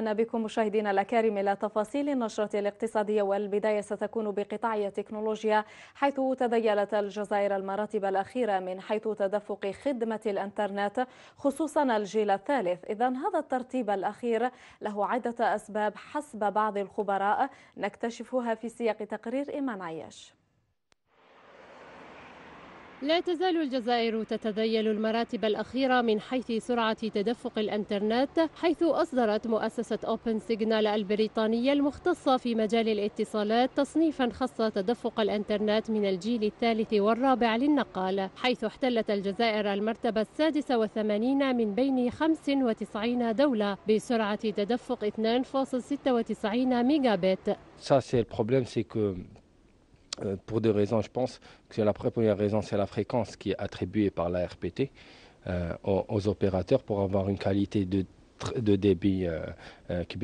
أهلا بكم مشاهدينا الأكارم إلى تفاصيل النشرة الاقتصادية والبداية ستكون بقطاع التكنولوجيا حيث تذيلت الجزائر المراتب الأخيرة من حيث تدفق خدمة الإنترنت خصوصا الجيل الثالث إذا هذا الترتيب الأخير له عدة أسباب حسب بعض الخبراء نكتشفها في سياق تقرير إيمان عياش لا تزال الجزائر تتذيل المراتب الأخيرة من حيث سرعة تدفق الإنترنت حيث أصدرت مؤسسة أوبن سيجنال البريطانية المختصة في مجال الاتصالات تصنيفا خاصة تدفق الإنترنت من الجيل الثالث والرابع للنقال حيث احتلت الجزائر المرتبة السادسة والثمانين من بين 95 دولة بسرعة تدفق 2.96 ميجابت Ça, c'est le problème, c'est que Euh, pour deux raisons, je pense que la première raison, c'est la fréquence qui est attribuée par la RPT euh, aux, opérateurs pour avoir une qualité de, de débit est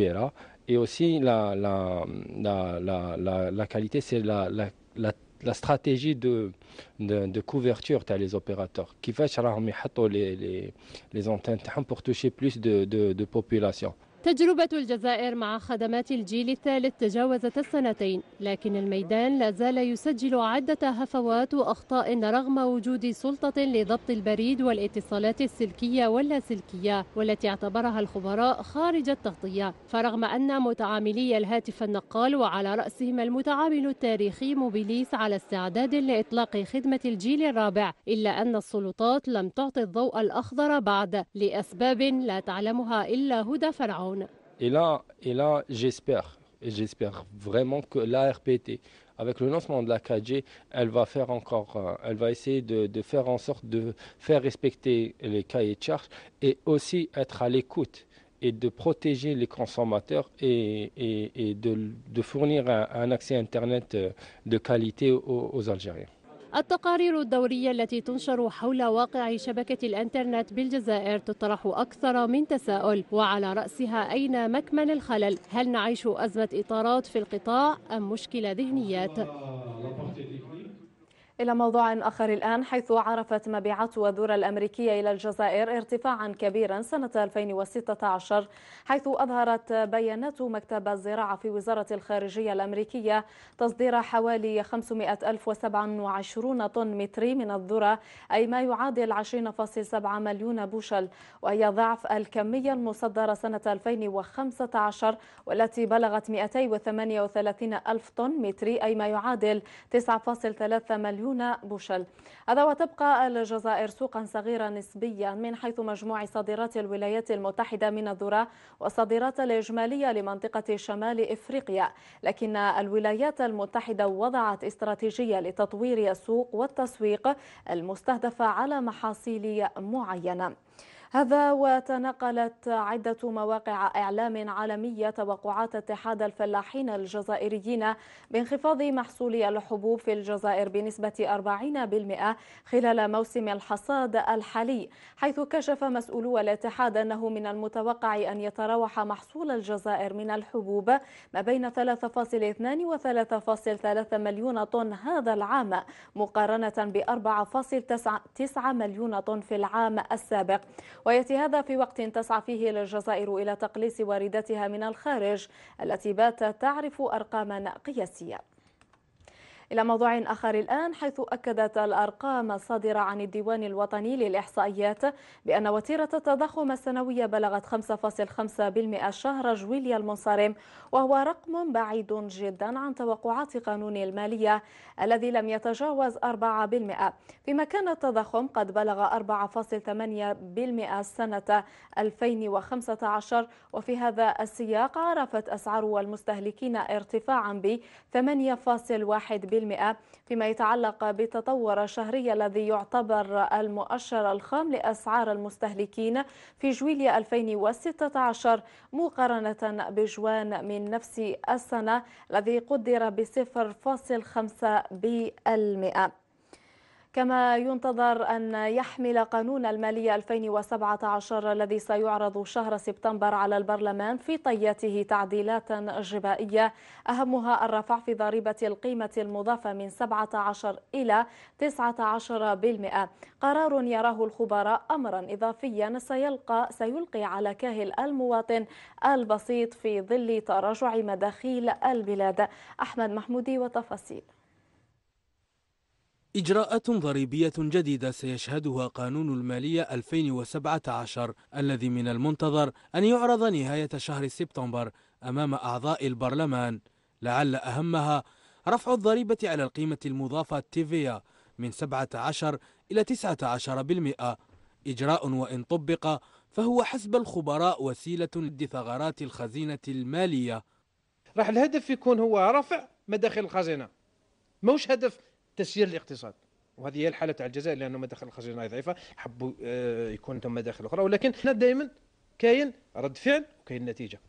euh, là. Et aussi, la, la, la, la qualité, c'est la, la stratégie de, de, couverture que les opérateurs qui fait les, les, les antennes pour toucher plus de, de, de population. تجربة الجزائر مع خدمات الجيل الثالث تجاوزت السنتين لكن الميدان لا زال يسجل عدة هفوات وأخطاء رغم وجود سلطة لضبط البريد والاتصالات السلكية واللاسلكية والتي اعتبرها الخبراء خارج التغطية فرغم أن متعاملي الهاتف النقال وعلى رأسهم المتعامل التاريخي موبيليس على استعداد لإطلاق خدمة الجيل الرابع إلا أن السلطات لم تعطي الضوء الأخضر بعد لأسباب لا تعلمها إلا هدى فرعون Et là, et là j'espère, et j'espère vraiment que l'ARPT, avec le lancement de la 4G, elle va faire encore, euh, elle va essayer de, faire en sorte de faire respecter les cahiers de charges et aussi être à l'écoute et de protéger les consommateurs et, de, fournir un, accès Internet euh, de qualité aux Algériens. التقارير الدورية التي تنشر حول واقع شبكة الإنترنت بالجزائر تطرح أكثر من تساؤل وعلى رأسها أين مكمن الخلل؟ هل نعيش أزمة إطارات في القطاع أم مشكلة ذهنيات؟ إلى موضوع آخر الآن حيث عرفت مبيعات الذرة الأمريكية إلى الجزائر ارتفاعا كبيرا سنة 2016 حيث أظهرت بيانات مكتب الزراعة في وزارة الخارجية الأمريكية تصدير حوالي 527 طن متري من الذرة أي ما يعادل 20.7 مليون بوشل وهي ضعف الكمية المصدرة سنة 2015 والتي بلغت 238 ألف طن متري أي ما يعادل 9.3 مليون دون بوشل هذا وتبقى الجزائر سوقا صغيرا نسبيا من حيث مجموع صادرات الولايات المتحدة من الذرة والصادرات الإجمالية لمنطقة شمال إفريقيا لكن الولايات المتحدة وضعت استراتيجية لتطوير السوق والتسويق المستهدفة على محاصيل معينة هذا وتنقلت عدة مواقع إعلام عالمية توقعات اتحاد الفلاحين الجزائريين بانخفاض محصول الحبوب في الجزائر بنسبة 40% خلال موسم الحصاد الحالي حيث كشف مسؤولو الاتحاد أنه من المتوقع أن يتراوح محصول الجزائر من الحبوب ما بين 3.2 و 3.3 مليون طن هذا العام مقارنة ب 4.9 مليون طن في العام السابق ويأتي هذا في وقت تسعى فيه الجزائر إلى تقليص وارداتها من الخارج التي باتت تعرف أرقاما قياسية إلى موضوع آخر الآن حيث أكدت الأرقام الصادرة عن الديوان الوطني للإحصائيات بأن وتيرة التضخم السنوية بلغت 5.5% شهر جويليا المنصرم وهو رقم بعيد جدا عن توقعات قانون المالية الذي لم يتجاوز 4% فيما كان التضخم قد بلغ 4.8% سنة 2015 وفي هذا السياق عرفت أسعار المستهلكين ارتفاعا ب 8.1% فيما يتعلق بالتطور الشهري الذي يعتبر المؤشر الخام لأسعار المستهلكين في جويليا 2016 مقارنة بجوان من نفس السنة الذي قدر ب 0.5 بالمئة كما ينتظر أن يحمل قانون المالية 2017 الذي سيعرض شهر سبتمبر على البرلمان في طياته تعديلات جبائية أهمها الرفع في ضريبة القيمة المضافة من 17 إلى 19% قرار يراه الخبراء أمرا إضافيا سيلقى سيلقي على كاهل المواطن البسيط في ظل تراجع مداخيل البلاد أحمد محمودي وتفاصيل إجراءات ضريبية جديدة سيشهدها قانون المالية 2017 الذي من المنتظر أن يعرض نهاية شهر سبتمبر أمام أعضاء البرلمان لعل أهمها رفع الضريبة على القيمة المضافة تيفيا من 17 إلى 19% إجراء وإن طبق فهو حسب الخبراء وسيلة لثغرات ثغرات الخزينة المالية راح الهدف يكون هو رفع مداخل الخزينة موش هدف تسيير الاقتصاد وهذه هي الحاله تاع الجزائر لانه مداخل الخزينه ضعيفه حبوا آه، يكون ثم مداخل اخرى ولكن هنا دائما كاين رد فعل وكاين نتيجه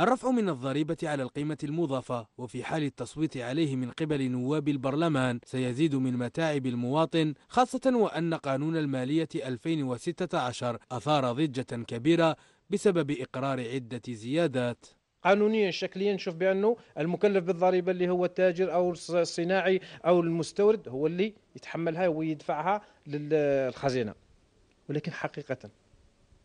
الرفع من الضريبة على القيمة المضافة وفي حال التصويت عليه من قبل نواب البرلمان سيزيد من متاعب المواطن خاصة وأن قانون المالية 2016 أثار ضجة كبيرة بسبب إقرار عدة زيادات قانونيا شكليا نشوف بانه المكلف بالضريبه اللي هو التاجر او الصناعي او المستورد هو اللي يتحملها ويدفعها للخزينه ولكن حقيقه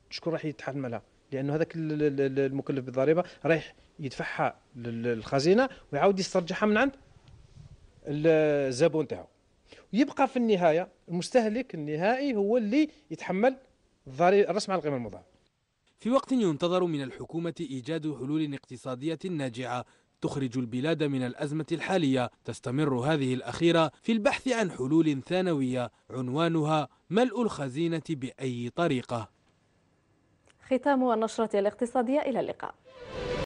شكون راح يتحملها لانه هذاك المكلف بالضريبه رايح يدفعها للخزينه ويعاود يسترجعها من عند الزبون تاعو يبقى في النهايه المستهلك النهائي هو اللي يتحمل الرسم على القيمه المضافه في وقت ينتظر من الحكومة إيجاد حلول اقتصادية ناجعة تخرج البلاد من الأزمة الحالية تستمر هذه الأخيرة في البحث عن حلول ثانوية عنوانها ملء الخزينة بأي طريقة ختام النشرة الاقتصادية إلى اللقاء